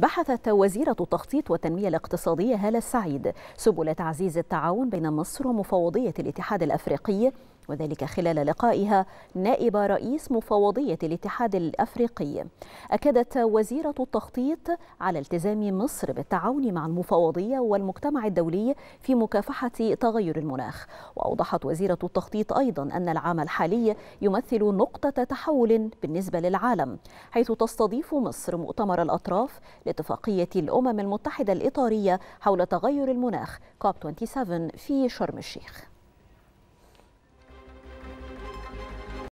بحثت وزيرة التخطيط والتنمية الاقتصادية هالة السعيد سبل تعزيز التعاون بين مصر ومفوضية الاتحاد الأفريقي وذلك خلال لقائها نائب رئيس مفوضية الاتحاد الأفريقي أكدت وزيرة التخطيط على التزام مصر بالتعاون مع المفوضية والمجتمع الدولي في مكافحة تغير المناخ وأوضحت وزيرة التخطيط أيضا أن العام الحالي يمثل نقطة تحول بالنسبة للعالم حيث تستضيف مصر مؤتمر الأطراف لاتفاقية الأمم المتحدة الإطارية حول تغير المناخ كوب 27 في شرم الشيخ